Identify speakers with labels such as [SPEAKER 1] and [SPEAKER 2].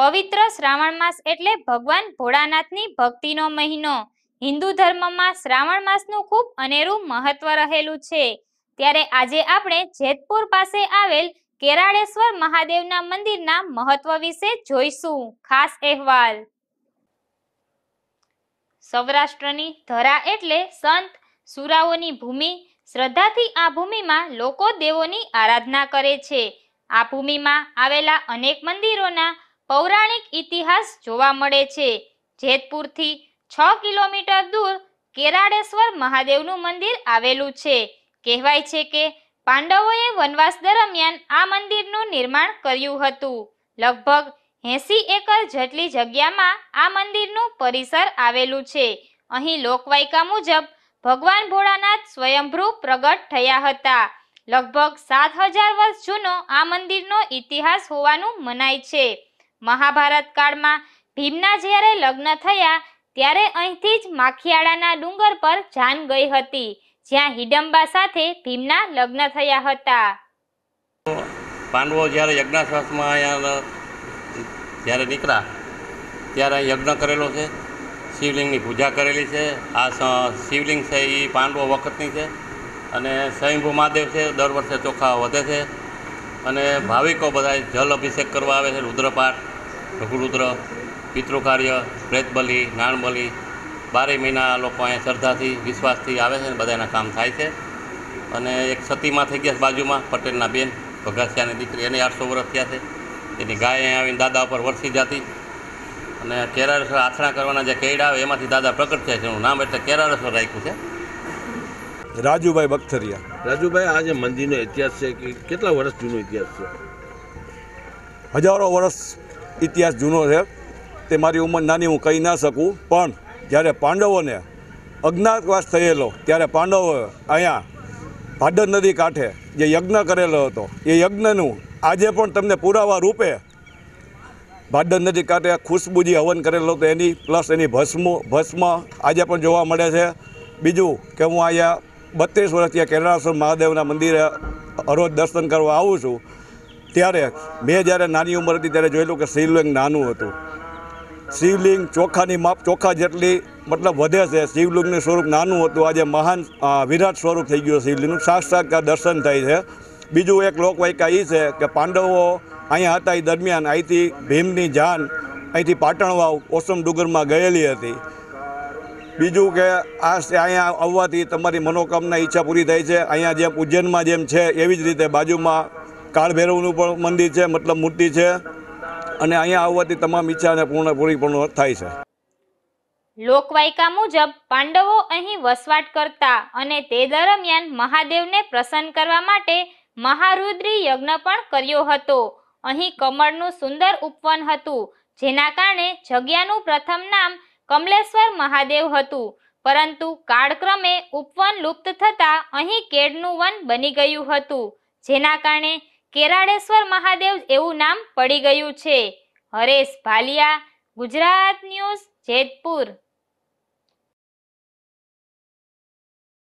[SPEAKER 1] પવિત્ર શ્રાવણ માસ એટલે ભગવાન ભોળાનાથની ભક્તિનો મહિનો હિન્દુ ધર્મમાં શ્રાવણ માસનું ખૂબ અનેરું મહત્વ રહેલું છે ત્યારે આજે આપણે જેતપુર પાસે આવેલ કેરાળેશ્વર મહાદેવના મંદિરના મહત્વ વિશે જોઈશું ખાસ અહેવાલ સૌરાષ્ટ્રની ધરા એટલે સંત સુરાઓની ભૂમિ શ્રદ્ધાથી આ ભૂમિમાં લોકો દેવોની આરાધના કરે છે આ ભૂમિમાં આવેલા અનેક મંદિરોના પૌરાણિક ઇતિહાસ જોવા મળે છે જેતપુરથી છ કિલોમીટર દૂર કેરાડેશ્વર મહાદેવનું મંદિર આવેલું છે કહેવાય છે કે પાંડવોએ વનવાસ દરમિયાન આ મંદિરનું નિર્માણ કર્યું હતું લગભગ એસી એકર જેટલી જગ્યામાં આ મંદિરનું પરિસર આવેલું છે અહીં લોકવાયકા મુજબ ભગવાન ભોળાનાથ સ્વયંભૂ પ્રગટ થયા હતા લગભગ સાત હજાર વર્ષ જૂનો આ મંદિરનો ઇતિહાસ હોવાનું મનાય છે મહાભારત કાળમાં ભીમના જ્યારે લગ્ન થયા ત્યારે અહીંથી જ માખીયાળાના ડુંગર પર જાન ગઈ હતી જ્યાં હિડમ્બા સાથે ભીમના લગ્ન થયા હતા
[SPEAKER 2] પાંડવો જ્યારે યજ્ઞાશ્વાસમાં અહીંયા જ્યારે નીકળ્યા ત્યારે યજ્ઞ કરેલો છે શિવલિંગની પૂજા કરેલી છે આ શિવલિંગ છે એ પાંડવો વખતની છે અને સ્વયંભૂ મહાદેવ છે દર વર્ષે ચોખા વધે છે અને ભાવિકો બધા જલ અભિષેક કરવા આવે છે રુદ્રપાઠ રઘુરુદ્ર પિતૃકાર્ય કાર્ય પ્રેતબલિ નાણબલિ બારે મહિના લોકો અહીંયા શ્રદ્ધાથી વિશ્વાસથી આવે છે અને બધાના કામ થાય છે અને એક સતીમાં થઈ ગયા બાજુમાં પટેલના બેન ભગાસિયાની દીકરી એને આઠસો વર્ષ થયા છે એની ગાય અહીંયા આવીને દાદા ઉપર વરસી જતી અને કેરારસર આથણા કરવાના જે કેડા આવે એમાંથી દાદા પ્રગટ થયા છે એનું નામ એટલે કેરારસર રાખ્યું
[SPEAKER 3] છે રાજુભાઈ બખ્તરિયા
[SPEAKER 2] રાજુભાઈ આ જે મંદિરનો ઇતિહાસ છે કે કેટલા વર્ષ જૂનો ઇતિહાસ છે
[SPEAKER 3] હજારો વર્ષ ઇતિહાસ જૂનો છે તે મારી ઉંમર નાની હું કહી ના શકું પણ જ્યારે પાંડવોને અજ્ઞાતવાસ થયેલો ત્યારે પાંડવો અહીંયા ભાદર નદી કાંઠે જે યજ્ઞ કરેલો હતો એ યજ્ઞનું આજે પણ તમને પુરાવા રૂપે ભાદર નદી કાંઠે ખુશબુજી હવન કરેલો હતો એની પ્લસ એની ભસ્મો ભસ્મ આજે પણ જોવા મળે છે બીજું કે હું અહીંયા બત્રીસ વર્ષથી કેરળાશ્વર મહાદેવના મંદિરે હરોજ દર્શન કરવા આવું છું ત્યારે મેં જ્યારે નાની ઉંમર હતી ત્યારે જોયેલું કે શિવલિંગ નાનું હતું શિવલિંગ ચોખાની માપ ચોખા જેટલી મતલબ વધે છે શિવલિંગનું સ્વરૂપ નાનું હતું આજે મહાન વિરાટ સ્વરૂપ થઈ ગયું શિવલિંગનું સાક્ષાત્કાર દર્શન થાય છે બીજું એક લોકવાયકા એ છે કે પાંડવો અહીંયા હતા એ દરમિયાન અહીંથી ભીમની જાન અહીંથી પાટણવાવ ઓસમ ડુંગરમાં ગયેલી હતી બીજું કે આ અહીંયા આવવાથી તમારી મનોકામના ઈચ્છા પૂરી થાય છે અહીંયા જેમ ઉજ્જૈનમાં જેમ છે એવી જ રીતે બાજુમાં કાળભૈરવનું પણ મંદિર છે મતલબ મૂર્તિ છે અને અહીંયા આવવાથી તમામ ઈચ્છાને પૂર્ણ પૂરી પૂર્ણ થાય
[SPEAKER 1] છે લોકવાયકા મુજબ પાંડવો અહીં વસવાટ કરતા અને તે દરમિયાન મહાદેવને પ્રસન્ન કરવા માટે મહારુદ્રી યજ્ઞ પણ કર્યો હતો અહીં કમળનું સુંદર ઉપવન હતું જેના કારણે જગ્યાનું પ્રથમ નામ કમલેશ્વર મહાદેવ હતું પરંતુ કાળક્રમે ઉપવન લુપ્ત થતાં અહીં કેળનું વન બની ગયું હતું જેના કારણે કેરાડેશ્વર મહાદેવ એવું નામ પડી ગયું છે હરેશ ભાલિયા ગુજરાત ન્યૂઝ જેતપુર